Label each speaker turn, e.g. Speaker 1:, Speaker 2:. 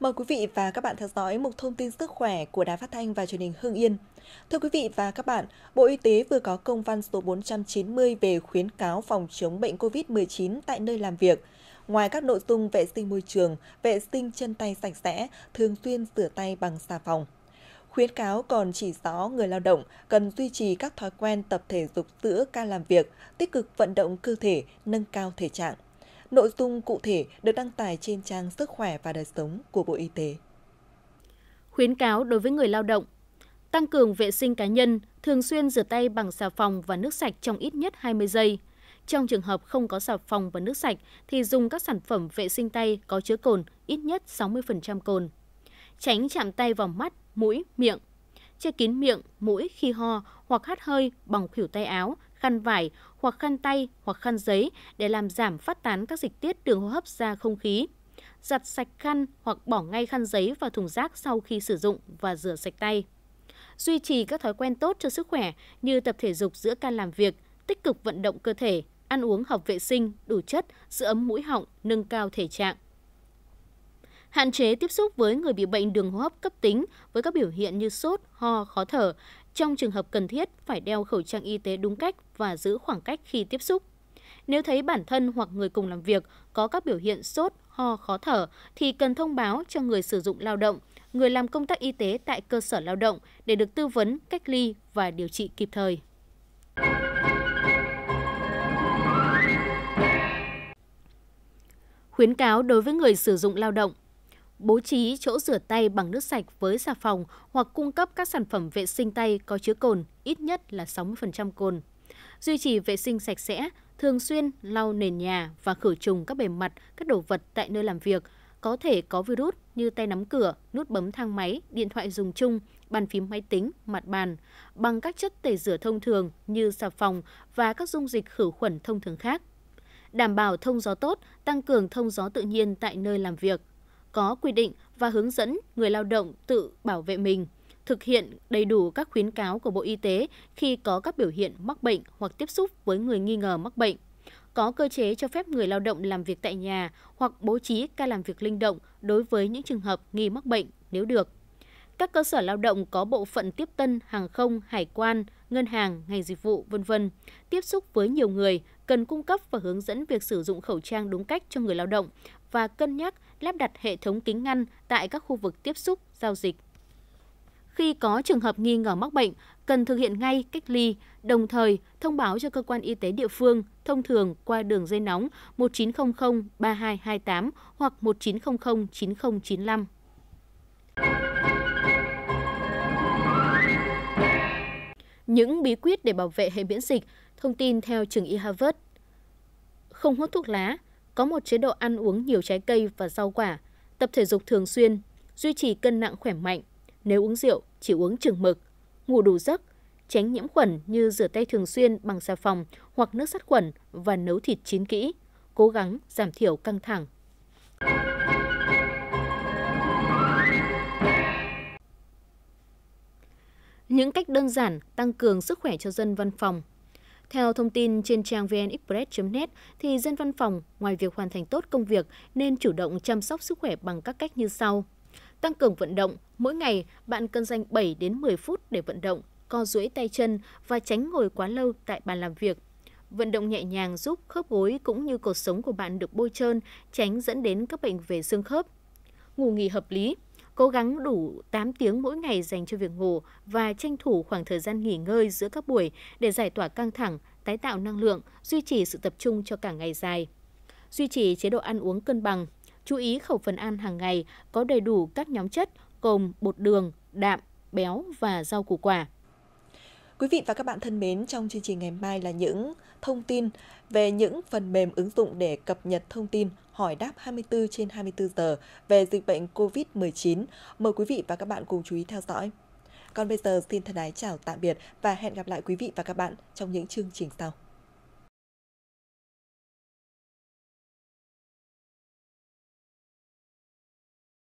Speaker 1: Mời quý vị và các bạn theo dõi một thông tin sức khỏe của Đài Phát thanh và Truyền hình Hưng Yên. Thưa quý vị và các bạn, Bộ Y tế vừa có công văn số 490 về khuyến cáo phòng chống bệnh COVID-19 tại nơi làm việc. Ngoài các nội dung vệ sinh môi trường, vệ sinh chân tay sạch sẽ, thường xuyên rửa tay bằng xà phòng. Khuyến cáo còn chỉ rõ người lao động cần duy trì các thói quen tập thể dục giữa ca làm việc, tích cực vận động cơ thể, nâng cao thể trạng. Nội dung cụ thể được đăng tải trên trang Sức khỏe và đời sống của Bộ Y tế.
Speaker 2: Khuyến cáo đối với người lao động Tăng cường vệ sinh cá nhân, thường xuyên rửa tay bằng xà phòng và nước sạch trong ít nhất 20 giây. Trong trường hợp không có xà phòng và nước sạch thì dùng các sản phẩm vệ sinh tay có chứa cồn ít nhất 60% cồn. Tránh chạm tay vào mắt, mũi, miệng. Che kín miệng, mũi khi ho hoặc hắt hơi bằng khuỷu tay áo, khăn vải hoặc khăn tay hoặc khăn giấy để làm giảm phát tán các dịch tiết đường hô hấp ra không khí. Giặt sạch khăn hoặc bỏ ngay khăn giấy vào thùng rác sau khi sử dụng và rửa sạch tay. Duy trì các thói quen tốt cho sức khỏe như tập thể dục giữa ca làm việc, tích cực vận động cơ thể, ăn uống hợp vệ sinh, đủ chất, giữ ấm mũi họng, nâng cao thể trạng hạn chế tiếp xúc với người bị bệnh đường hô hấp cấp tính với các biểu hiện như sốt, ho, khó thở, trong trường hợp cần thiết, phải đeo khẩu trang y tế đúng cách và giữ khoảng cách khi tiếp xúc. Nếu thấy bản thân hoặc người cùng làm việc có các biểu hiện sốt, ho, khó thở thì cần thông báo cho người sử dụng lao động, người làm công tác y tế tại cơ sở lao động để được tư vấn, cách ly và điều trị kịp thời. Khuyến cáo đối với người sử dụng lao động bố trí chỗ rửa tay bằng nước sạch với xà phòng hoặc cung cấp các sản phẩm vệ sinh tay có chứa cồn ít nhất là 60% cồn. Duy trì vệ sinh sạch sẽ, thường xuyên lau nền nhà và khử trùng các bề mặt, các đồ vật tại nơi làm việc có thể có virus như tay nắm cửa, nút bấm thang máy, điện thoại dùng chung, bàn phím máy tính, mặt bàn bằng các chất tẩy rửa thông thường như xà phòng và các dung dịch khử khuẩn thông thường khác. Đảm bảo thông gió tốt, tăng cường thông gió tự nhiên tại nơi làm việc có quy định và hướng dẫn người lao động tự bảo vệ mình, thực hiện đầy đủ các khuyến cáo của Bộ Y tế khi có các biểu hiện mắc bệnh hoặc tiếp xúc với người nghi ngờ mắc bệnh. Có cơ chế cho phép người lao động làm việc tại nhà hoặc bố trí ca làm việc linh động đối với những trường hợp nghi mắc bệnh nếu được. Các cơ sở lao động có bộ phận tiếp tân, hàng không, hải quan, ngân hàng, ngành dịch vụ, vân vân, tiếp xúc với nhiều người cần cung cấp và hướng dẫn việc sử dụng khẩu trang đúng cách cho người lao động và cân nhắc lắp đặt hệ thống kính ngăn tại các khu vực tiếp xúc, giao dịch. Khi có trường hợp nghi ngờ mắc bệnh, cần thực hiện ngay cách ly, đồng thời thông báo cho cơ quan y tế địa phương, thông thường qua đường dây nóng 1900 3228 hoặc 1900 9095. Những bí quyết để bảo vệ hệ miễn dịch, thông tin theo trường y Harvard. Không hút thuốc lá, có một chế độ ăn uống nhiều trái cây và rau quả, tập thể dục thường xuyên, duy trì cân nặng khỏe mạnh. Nếu uống rượu, chỉ uống chừng mực, ngủ đủ giấc, tránh nhiễm khuẩn như rửa tay thường xuyên bằng xà phòng hoặc nước sát khuẩn và nấu thịt chín kỹ, cố gắng giảm thiểu căng thẳng. Những cách đơn giản tăng cường sức khỏe cho dân văn phòng theo thông tin trên trang vnexpress.net, thì dân văn phòng, ngoài việc hoàn thành tốt công việc, nên chủ động chăm sóc sức khỏe bằng các cách như sau. Tăng cường vận động, mỗi ngày bạn cần dành 7 đến 10 phút để vận động, co duỗi tay chân và tránh ngồi quá lâu tại bàn làm việc. Vận động nhẹ nhàng giúp khớp gối cũng như cột sống của bạn được bôi trơn, tránh dẫn đến các bệnh về xương khớp. Ngủ nghỉ hợp lý, cố gắng đủ 8 tiếng mỗi ngày dành cho việc ngủ và tranh thủ khoảng thời gian nghỉ ngơi giữa các buổi để giải tỏa căng thẳng, tái tạo năng lượng, duy trì sự tập trung cho cả ngày dài. Duy trì chế độ ăn uống cân bằng, chú ý khẩu phần ăn hàng ngày có đầy đủ các nhóm chất gồm bột đường, đạm, béo và rau củ quả.
Speaker 1: Quý vị và các bạn thân mến, trong chương trình ngày mai là những thông tin về những phần mềm ứng dụng để cập nhật thông tin hỏi đáp 24 trên 24 giờ về dịch bệnh COVID-19. Mời quý vị và các bạn cùng chú ý theo dõi. Còn bây giờ xin thân ái chào tạm biệt và hẹn gặp lại quý vị và các bạn trong những chương trình sau.